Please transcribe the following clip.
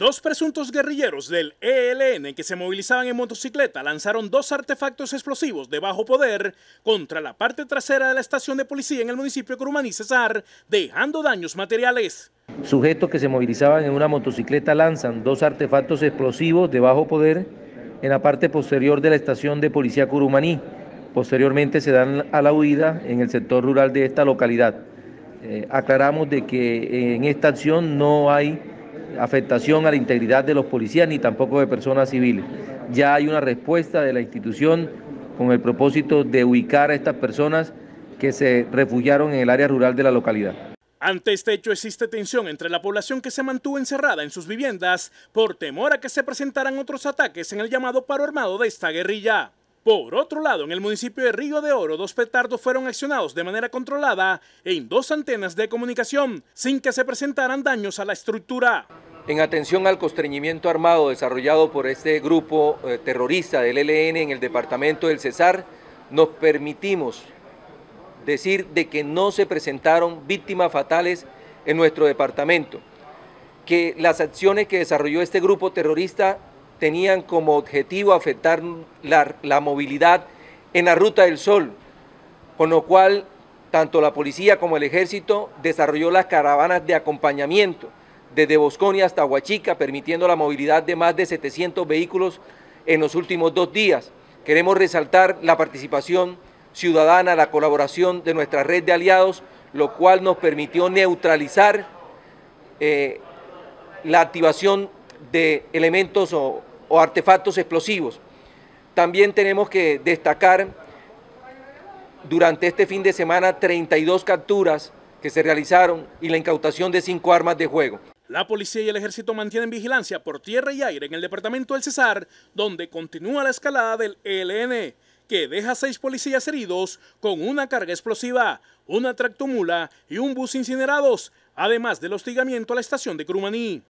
Dos presuntos guerrilleros del ELN que se movilizaban en motocicleta lanzaron dos artefactos explosivos de bajo poder contra la parte trasera de la estación de policía en el municipio de Curumaní Cesar, dejando daños materiales. Sujetos que se movilizaban en una motocicleta lanzan dos artefactos explosivos de bajo poder en la parte posterior de la estación de policía Curumaní. Posteriormente se dan a la huida en el sector rural de esta localidad. Eh, aclaramos de que en esta acción no hay afectación a la integridad de los policías ni tampoco de personas civiles. Ya hay una respuesta de la institución con el propósito de ubicar a estas personas que se refugiaron en el área rural de la localidad. Ante este hecho existe tensión entre la población que se mantuvo encerrada en sus viviendas por temor a que se presentaran otros ataques en el llamado paro armado de esta guerrilla. Por otro lado, en el municipio de Río de Oro, dos petardos fueron accionados de manera controlada en dos antenas de comunicación, sin que se presentaran daños a la estructura. En atención al constreñimiento armado desarrollado por este grupo eh, terrorista del ELN en el departamento del Cesar, nos permitimos decir de que no se presentaron víctimas fatales en nuestro departamento, que las acciones que desarrolló este grupo terrorista tenían como objetivo afectar la, la movilidad en la Ruta del Sol, con lo cual tanto la policía como el ejército desarrolló las caravanas de acompañamiento desde Bosconia hasta Huachica, permitiendo la movilidad de más de 700 vehículos en los últimos dos días. Queremos resaltar la participación ciudadana, la colaboración de nuestra red de aliados, lo cual nos permitió neutralizar eh, la activación de elementos o, o artefactos explosivos. También tenemos que destacar durante este fin de semana 32 capturas que se realizaron y la incautación de cinco armas de juego. La policía y el ejército mantienen vigilancia por tierra y aire en el departamento del Cesar, donde continúa la escalada del ELN, que deja seis policías heridos con una carga explosiva, una tractomula y un bus incinerados, además del hostigamiento a la estación de Crumaní.